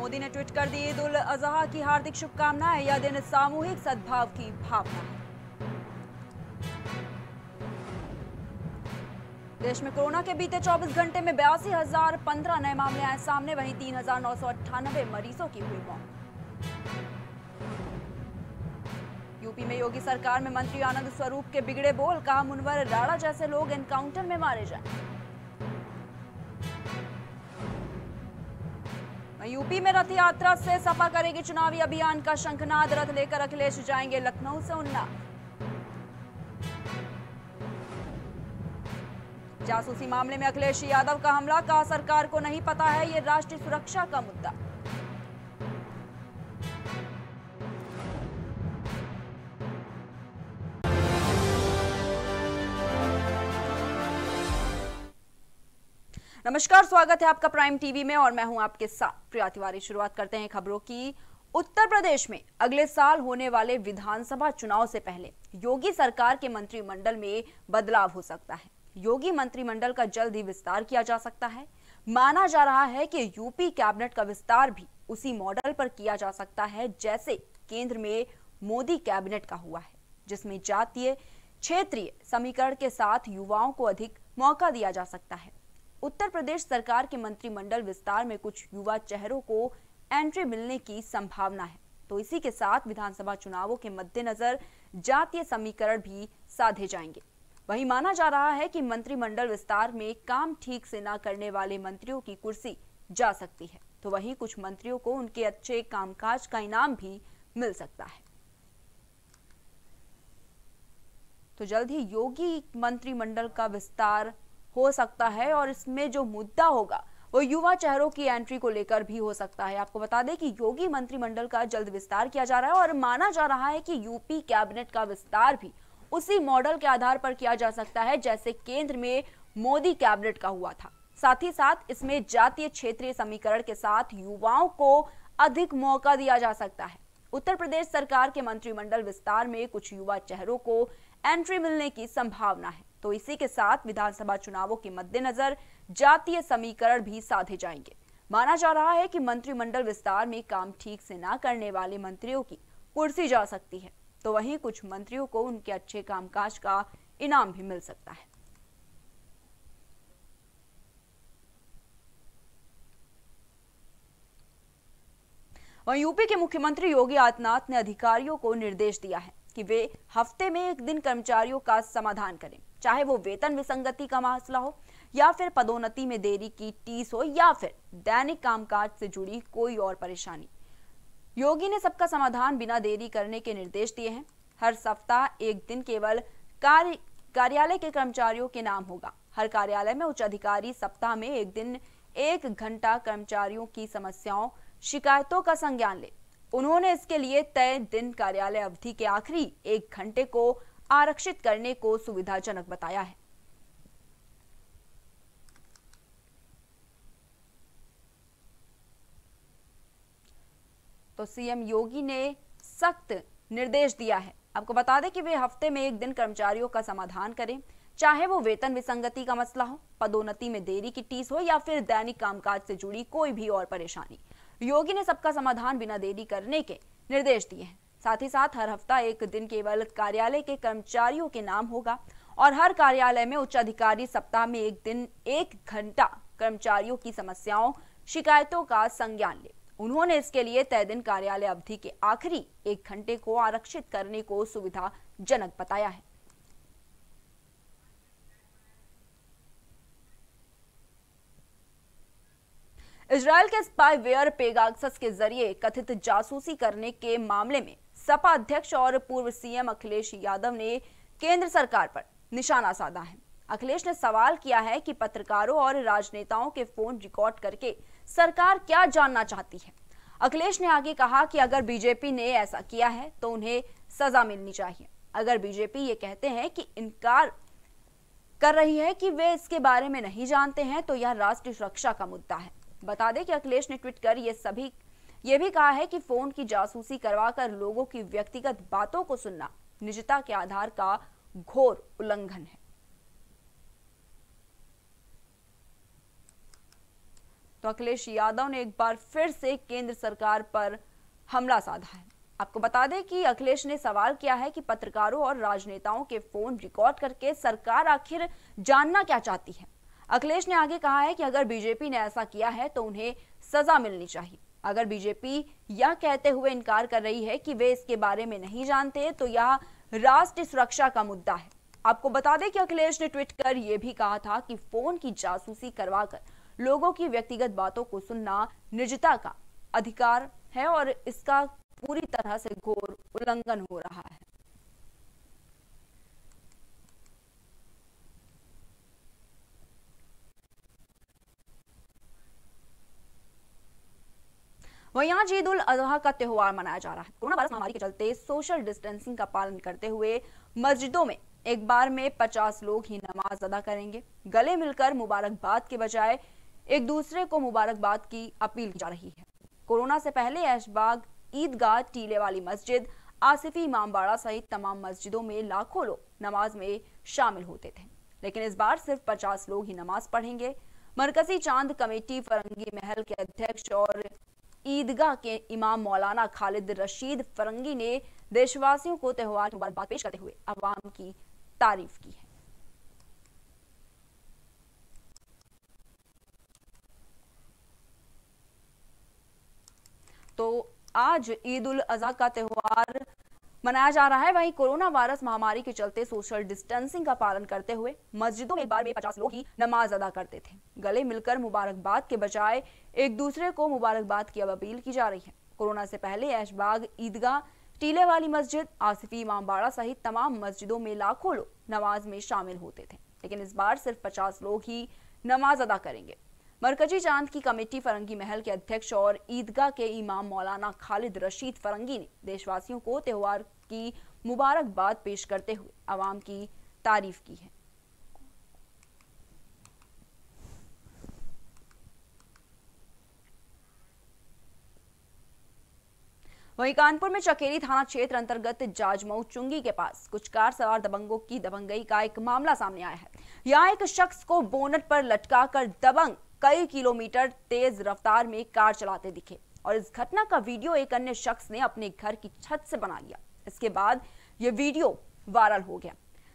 मोदी ने ट्वीट कर दी ईद उल अजहा की हार्दिक शुभकामनाएं यह दिन सामूहिक सद्भाव की भावना है देश में कोरोना के बीते 24 घंटे में बयासी हजार पंद्रह नए मामले आए सामने वहीं तीन हजार नौ सौ अट्ठानबे मरीजों की हुई मौत यूपी में योगी सरकार में मंत्री आनंद स्वरूप के बिगड़े बोल कहा मुनवर राणा जैसे लोग एनकाउंटर में मारे जाए यूपी में रथ यात्रा से सपा करेगी चुनावी अभियान का शंखनाद रथ लेकर अखिलेश जाएंगे लखनऊ से उन्ना जासूसी मामले में अखिलेश यादव का हमला कहा सरकार को नहीं पता है ये राष्ट्रीय सुरक्षा का मुद्दा नमस्कार स्वागत है आपका प्राइम टीवी में और मैं हूं आपके साथ प्रिया तिवारी शुरुआत करते हैं खबरों की उत्तर प्रदेश में अगले साल होने वाले विधानसभा चुनाव से पहले योगी सरकार के मंत्रिमंडल में बदलाव हो सकता है योगी मंत्रिमंडल का जल्द ही विस्तार किया जा सकता है माना जा रहा है कि यूपी कैबिनेट का विस्तार भी उसी मॉडल पर किया जा सकता है जैसे केंद्र में मोदी कैबिनेट का हुआ है जिसमें जातीय क्षेत्रीय समीकरण के साथ युवाओं को अधिक मौका दिया जा सकता है उत्तर प्रदेश सरकार के मंत्रिमंडल विस्तार में कुछ युवा चेहरों को एंट्री मिलने की संभावना है तो इसी के साथ विधानसभा चुनावों के मद्देनजर जातीय समीकरण भी साधे जाएंगे वहीं माना जा रहा है कि मंत्रिमंडल विस्तार में काम ठीक से न करने वाले मंत्रियों की कुर्सी जा सकती है तो वहीं कुछ मंत्रियों को उनके अच्छे कामकाज का इनाम भी मिल सकता है तो जल्द ही योगी मंत्रिमंडल का विस्तार हो सकता है और इसमें जो मुद्दा होगा वो युवा चेहरों की एंट्री को लेकर भी हो सकता है आपको बता दें कि योगी मंत्रिमंडल का जल्द विस्तार किया जा रहा है और माना जा रहा है कि यूपी कैबिनेट का विस्तार भी उसी मॉडल के आधार पर किया जा सकता है जैसे केंद्र में मोदी कैबिनेट का हुआ था साथ ही साथ इसमें जातीय क्षेत्रीय समीकरण के साथ युवाओं को अधिक मौका दिया जा सकता है उत्तर प्रदेश सरकार के मंत्रिमंडल विस्तार में कुछ युवा चेहरों को एंट्री मिलने की संभावना है तो इसी के साथ विधानसभा चुनावों के मद्देनजर जातीय समीकरण भी साधे जाएंगे माना जा रहा है कि मंत्रिमंडल विस्तार में काम ठीक से ना करने वाले मंत्रियों की कुर्सी जा सकती है तो वहीं कुछ मंत्रियों को उनके अच्छे कामकाज का इनाम भी मिल सकता है वहीं यूपी के मुख्यमंत्री योगी आदित्यनाथ ने अधिकारियों को निर्देश दिया है कि वे हफ्ते में एक दिन कर्मचारियों का समाधान करें चाहे वो वेतन विसंगति का मसला हो या फिर पदोन्नति में देरी की टीस हो या फिर दैनिक कामकाज से जुड़ी कोई और परेशानी योगी ने सबका समाधान बिना देरी करने के निर्देश दिए हैं हर सप्ताह एक दिन केवल कार्य कार्यालय के कर्मचारियों के नाम होगा हर कार्यालय में उच्च अधिकारी सप्ताह में एक दिन एक घंटा कर्मचारियों की समस्याओं शिकायतों का संज्ञान ले उन्होंने इसके लिए तय दिन कार्यालय अवधि के आखिरी एक घंटे को आरक्षित करने को सुविधाजनक बताया है तो सीएम योगी ने सख्त निर्देश दिया है आपको बता दें कि वे हफ्ते में एक दिन कर्मचारियों का समाधान करें चाहे वो वेतन विसंगति का मसला हो पदोन्नति में देरी की टीस हो या फिर दैनिक कामकाज से जुड़ी कोई भी और परेशानी योगी ने सबका समाधान बिना देरी करने के निर्देश दिए हैं साथ ही साथ हर हफ्ता एक दिन केवल कार्यालय के कर्मचारियों के नाम होगा और हर कार्यालय में उच्च अधिकारी सप्ताह में एक दिन एक घंटा कर्मचारियों की समस्याओं शिकायतों का संज्ञान ले उन्होंने इसके लिए तय दिन कार्यालय अवधि के आखिरी एक घंटे को आरक्षित करने को सुविधाजनक बताया है इसराइल के स्पाईवेयर पेगाक्सस के जरिए कथित जासूसी करने के मामले में सपा अध्यक्ष और पूर्व सीएम अखिलेश यादव ने केंद्र सरकार पर निशाना साधा है अखिलेश ने सवाल किया है कि पत्रकारों और राजनेताओं के फोन रिकॉर्ड करके सरकार क्या जानना चाहती है अखिलेश ने आगे कहा कि अगर बीजेपी ने ऐसा किया है तो उन्हें सजा मिलनी चाहिए अगर बीजेपी ये कहते हैं कि इनकार कर रही है कि वे इसके बारे में नहीं जानते हैं तो यह राष्ट्रीय सुरक्षा का मुद्दा है बता दें कि अखिलेश ने ट्वीट कर ये सभी यह भी कहा है कि फोन की जासूसी करवाकर लोगों की व्यक्तिगत बातों को सुनना निजता के आधार का घोर उल्लंघन है तो अखिलेश यादव ने एक बार फिर से केंद्र सरकार पर हमला साधा है आपको बता दें कि अखिलेश ने सवाल किया है कि पत्रकारों और राजनेताओं के फोन रिकॉर्ड करके सरकार आखिर जानना क्या चाहती है अखिलेश ने आगे कहा है कि अगर बीजेपी ने ऐसा किया है तो उन्हें सजा मिलनी चाहिए अगर बीजेपी यह कहते हुए इनकार कर रही है कि वे इसके बारे में नहीं जानते तो यह राष्ट्र सुरक्षा का मुद्दा है आपको बता दें कि अखिलेश ने ट्वीट कर यह भी कहा था कि फोन की जासूसी करवाकर लोगों की व्यक्तिगत बातों को सुनना निजता का अधिकार है और इसका पूरी तरह से घोर उल्लंघन हो रहा है वहीं आज ईद उल अजहा का त्यौहार मनाया जा रहा है कोरोना वायरस महामारी के चलते सोशल डिस्टेंसिंग का पालन करते हुए मस्जिदों में एक बार में पचास लोग ही नमाज अदा करेंगे गले मिलकर मुबारकबाद के बजाय एक दूसरे को मुबारकबाद की अपील की जा रही है कोरोना से पहले ऐशबाग ईदगाह टीले वाली मस्जिद आसिफी इमामबाड़ा सहित तमाम मस्जिदों में लाखों लोग नमाज में शामिल होते थे लेकिन इस बार सिर्फ पचास लोग ही नमाज पढ़ेंगे मरकजी चांद कमेटी फरंगी महल के अध्यक्ष और ईदगाह के इमाम मौलाना खालिद रशीद फरंगी ने देशवासियों को त्यौहार मुबारकबाद पेश करते हुए आवाम की तारीफ की है तो आज ईद उल अजहा का त्यौहार मनाया जा रहा है वहीं कोरोना वायरस महामारी के चलते सोशल डिस्टेंसिंग का पालन करते हुए मस्जिदों में एक बार में पचास लोग ही नमाज अदा करते थे गले मिलकर मुबारकबाद के बजाय एक दूसरे को मुबारकबाद की अब अपील की जा रही है कोरोना से पहले ऐशबाग ईदगाह टीले वाली मस्जिद आसिफी इमामबाड़ा सहित तमाम मस्जिदों में लाखों लोग नमाज में शामिल होते थे लेकिन इस बार सिर्फ पचास लोग ही नमाज अदा करेंगे मरकजी चांद की कमेटी फरंगी महल के अध्यक्ष और ईदगाह के इमाम मौलाना खालिद रशीद फरंगी ने देशवासियों को त्यौहार की मुबारकबाद पेश करते हुए आवाम की तारीफ की है वहीं कानपुर में चकेरी थाना क्षेत्र अंतर्गत जाजमऊ चुंगी के पास कुछ कार सवार दबंगों की दबंगई का एक मामला सामने आया है यहां एक शख्स को बोनट पर लटकाकर दबंग कई किलोमीटर तेज रफ्तार में कार चलाते दिखे और इस घटना का वीडियो एक अन्य शख्स ने अपने घर की छत से बना लिया इसके बाद ये वीडियो वायरल हो गया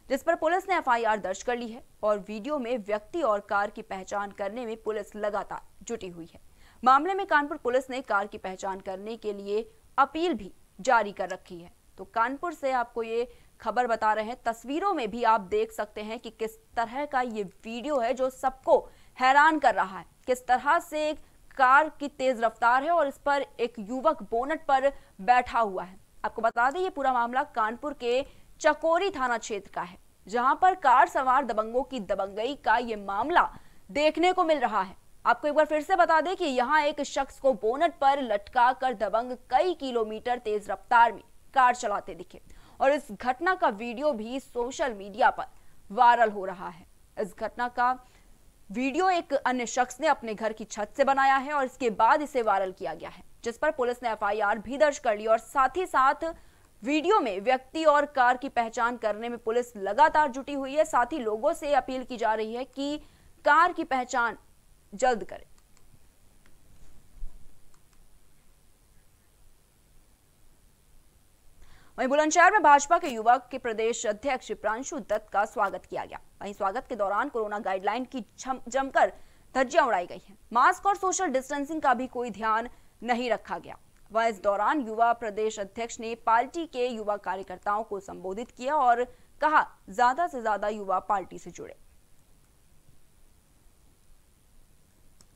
जिस पर पुलिस ने एफआईआर दर्ज कर ली है और वीडियो में व्यक्ति और कार की पहचान करने में पुलिस लगातार जुटी हुई है मामले में कानपुर पुलिस ने कार की पहचान करने के लिए अपील भी जारी कर रखी है तो कानपुर से आपको ये खबर बता रहे हैं तस्वीरों में भी आप देख सकते हैं कि किस तरह का ये वीडियो है जो सबको हैरान कर रहा है किस तरह से कार की तेज रफ्तार है और इस पर एक युवक बोनट पर बैठा हुआ है आपको बता दें ये पूरा मामला कानपुर के चकोरी थाना क्षेत्र का है जहां पर कार सवार दबंगों की दबंगई का ये मामला देखने को मिल रहा है आपको एक बार फिर से बता दें कि यहाँ एक शख्स को बोनट पर लटका कर दबंग कई किलोमीटर तेज रफ्तार में कार चलाते दिखे और इस घटना का वीडियो भी सोशल मीडिया पर वायरल हो रहा है इस घटना का वीडियो एक अन्य शख्स ने अपने घर की छत से बनाया है और इसके बाद इसे वायरल किया गया है जिस पर पुलिस ने एफआईआर भी दर्ज कर ली और साथ ही साथ वीडियो में व्यक्ति और कार की पहचान करने में पुलिस लगातार जुटी हुई है साथ ही लोगों से अपील की जा रही है कि कार की पहचान जल्द करें वहीं बुलंदशहर में भाजपा के युवक के प्रदेश अध्यक्ष प्रांशु दत्त का स्वागत किया गया वहीं स्वागत के दौरान कोरोना गाइडलाइन की जमकर धज्जियां उड़ाई गई हैं मास्क और सोशल डिस्टेंसिंग का भी कोई ध्यान नहीं रखा गया वह इस दौरान युवा प्रदेश अध्यक्ष ने पार्टी के युवा कार्यकर्ताओं को संबोधित किया और कहा ज्यादा से ज्यादा युवा पार्टी से जुड़े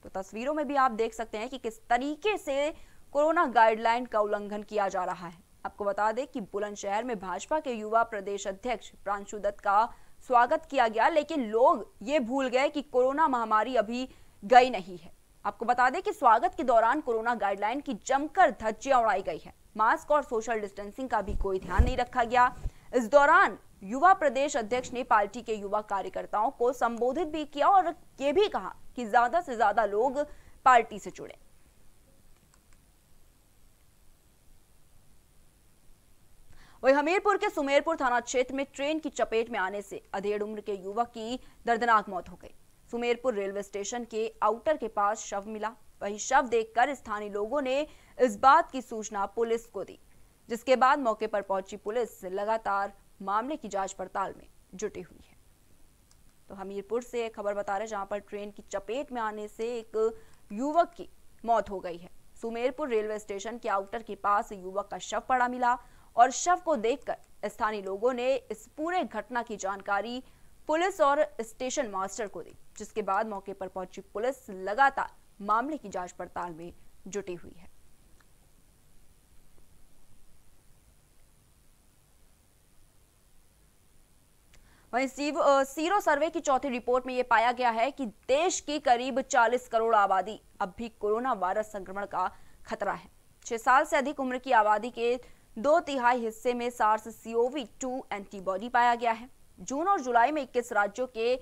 तो तस्वीरों में भी आप देख सकते हैं कि किस तरीके से कोरोना गाइडलाइन का उल्लंघन किया जा रहा है आपको बता दें कि बुलंदशहर में भाजपा के युवा प्रदेश अध्यक्ष प्रांशु दत्त का स्वागत किया गया लेकिन लोग ये भूल गए कि कोरोना महामारी अभी गई नहीं है आपको बता दें कि स्वागत के दौरान कोरोना गाइडलाइन की जमकर धज्जियां उड़ाई गई है मास्क और सोशल डिस्टेंसिंग का भी कोई ध्यान नहीं रखा गया इस दौरान युवा प्रदेश अध्यक्ष ने पार्टी के युवा कार्यकर्ताओं को संबोधित भी किया और ये भी कहा कि ज्यादा से ज्यादा लोग पार्टी से जुड़े वही हमीरपुर के सुमेरपुर थाना क्षेत्र में ट्रेन की चपेट में आने से अधेड़ उम्र के युवक की दर्दनाक मौत हो गई सुमेरपुर रेलवे स्टेशन के आउटर के पास शव मिला वही शव देखकर स्थानीय लोगों ने इस बात की सूचना पुलिस को दी जिसके बाद मौके पर पहुंची पुलिस लगातार मामले की जांच पड़ताल में जुटी हुई है तो हमीरपुर से खबर बता रहे जहां पर ट्रेन की चपेट में आने से एक युवक की मौत हो गई है सुमेरपुर रेलवे स्टेशन के आउटर के पास युवक का शव पड़ा मिला और शव को देखकर स्थानीय लोगों ने इस पूरे घटना की जानकारी पुलिस और स्टेशन मास्टर को दी जिसके बाद मौके पर पहुंची पुलिस लगातार मामले की जांच पड़ताल में जुटी हुई है वहीं सीरो सर्वे की चौथी रिपोर्ट में यह पाया गया है कि देश की करीब 40 करोड़ आबादी अब भी कोरोना वायरस संक्रमण का खतरा है छह साल से अधिक उम्र की आबादी के दो तिहाई हिस्से में सार्स सीओवी टू एंटीबॉडी पाया गया है जून और जुलाई में इक्कीस राज्यों के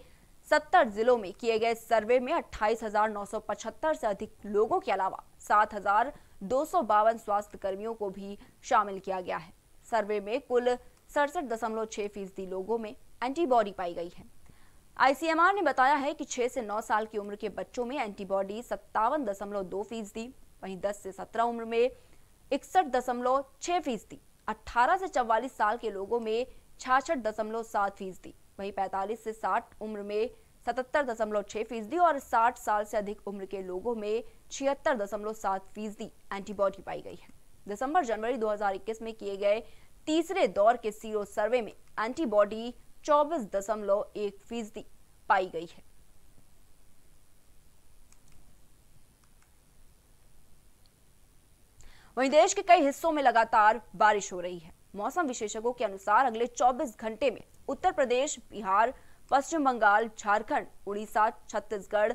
सत्तर जिलों में किए गए सर्वे में 28,975 से अधिक लोगों के अलावा सात दो सौ बावन स्वास्थ्य कर्मियों को भी शामिल किया गया है सर्वे में कुल सड़सठ दशमलव छह फीसदी लोगों में एंटीबॉडी पाई गई है आईसीएमआर ने बताया है कि 6 से 9 साल की उम्र के बच्चों में एंटीबॉडी सत्तावन दशमलव दो फीसदी वहीं 10 से 17 उम्र में इकसठ दशमलव छह फीसदी अठारह से चौवालीस साल के लोगों में छियासठ दशमलव सात फीसदी वही पैंतालीस से साठ उम्र में सतहत्तर दशमलव छह फीसदी और साठ साल से अधिक उम्र के लोगों में छिहत्तर दशमलव सात फीसदी एंटीबॉडी पाई गई है दिसंबर जनवरी 2021 में किए गए तीसरे दौर के सीरो सर्वे में एंटीबॉडी चौबीस दशमलव एक फीसदी पाई गई है वहीं देश के कई हिस्सों में लगातार बारिश हो रही है मौसम विशेषज्ञों के अनुसार अगले 24 घंटे में उत्तर प्रदेश बिहार पश्चिम बंगाल झारखंड उड़ीसा छत्तीसगढ़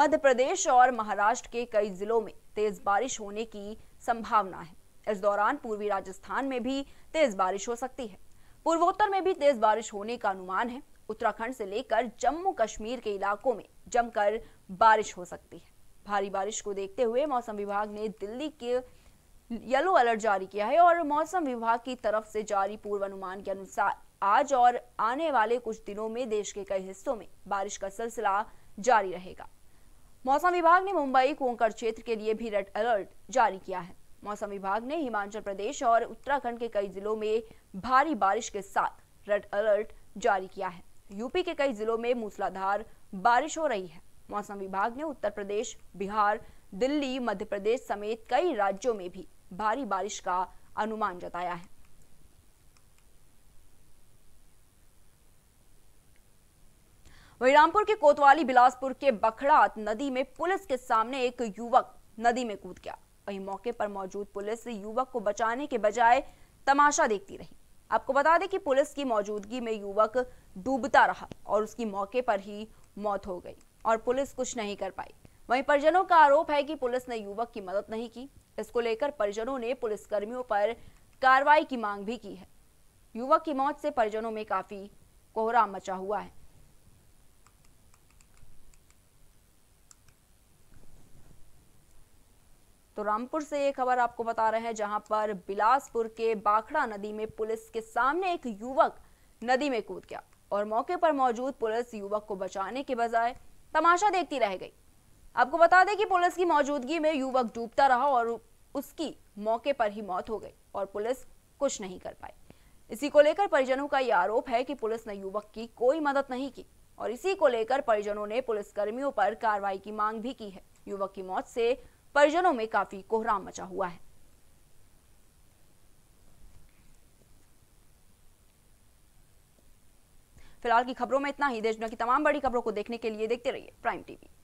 मध्य प्रदेश और महाराष्ट्र के कई जिलों में तेज बारिश होने की संभावना है इस दौरान पूर्वी राजस्थान में भी तेज बारिश हो सकती है पूर्वोत्तर में भी तेज बारिश होने का अनुमान है उत्तराखंड से लेकर जम्मू कश्मीर के इलाकों में जमकर बारिश हो सकती है भारी बारिश को देखते हुए मौसम विभाग ने दिल्ली के येलो अलर्ट जारी किया है और मौसम विभाग की तरफ से जारी पूर्वानुमान के अनुसार आज और आने वाले कुछ दिनों में देश के कई हिस्सों में बारिश का सिलसिला जारी रहेगा मौसम विभाग ने मुंबई कोंकण क्षेत्र के लिए भी रेड अलर्ट जारी किया है मौसम विभाग ने हिमाचल प्रदेश और उत्तराखंड के कई जिलों में भारी बारिश के साथ रेड अलर्ट जारी किया है यूपी के कई जिलों में मूसलाधार बारिश हो रही है मौसम विभाग ने उत्तर प्रदेश बिहार दिल्ली मध्य प्रदेश समेत कई राज्यों में भी भारी बारिश का अनुमान जताया है वही रामपुर के कोतवाली बिलासपुर के बखड़ात नदी में पुलिस के सामने एक युवक नदी में कूद गया वहीं मौके पर मौजूद पुलिस युवक को बचाने के बजाय तमाशा देखती रही आपको बता दें कि पुलिस की मौजूदगी में युवक डूबता रहा और उसकी मौके पर ही मौत हो गई और पुलिस कुछ नहीं कर पाई वहीं परिजनों का आरोप है कि पुलिस ने युवक की मदद नहीं की इसको लेकर परिजनों ने पुलिसकर्मियों पर कार्रवाई की मांग भी की है युवक की मौत से परिजनों में काफी कोहराम मचा हुआ है तो रामपुर से एक खबर आपको बता रहे हैं जहां पर बिलासपुर के बाखड़ा नदी में पुलिस के सामने एक युवक नदी में कूद गया और मौके पर मौजूद पुलिस युवक को बचाने के बजाय तमाशा देखती रह गई आपको बता दें कि पुलिस की मौजूदगी में युवक डूबता रहा और उसकी मौके पर ही मौत हो गई और पुलिस कुछ नहीं कर पाई इसी को लेकर परिजनों का यह आरोप है कि पुलिस ने युवक की कोई मदद नहीं की और इसी को लेकर परिजनों ने पुलिसकर्मियों पर कार्रवाई की मांग भी की है युवक की मौत से परिजनों में काफी कोहराम मचा हुआ है फिलहाल की खबरों में इतना ही देश दुनिया की तमाम बड़ी खबरों को देखने के लिए देखते रहिए प्राइम टीवी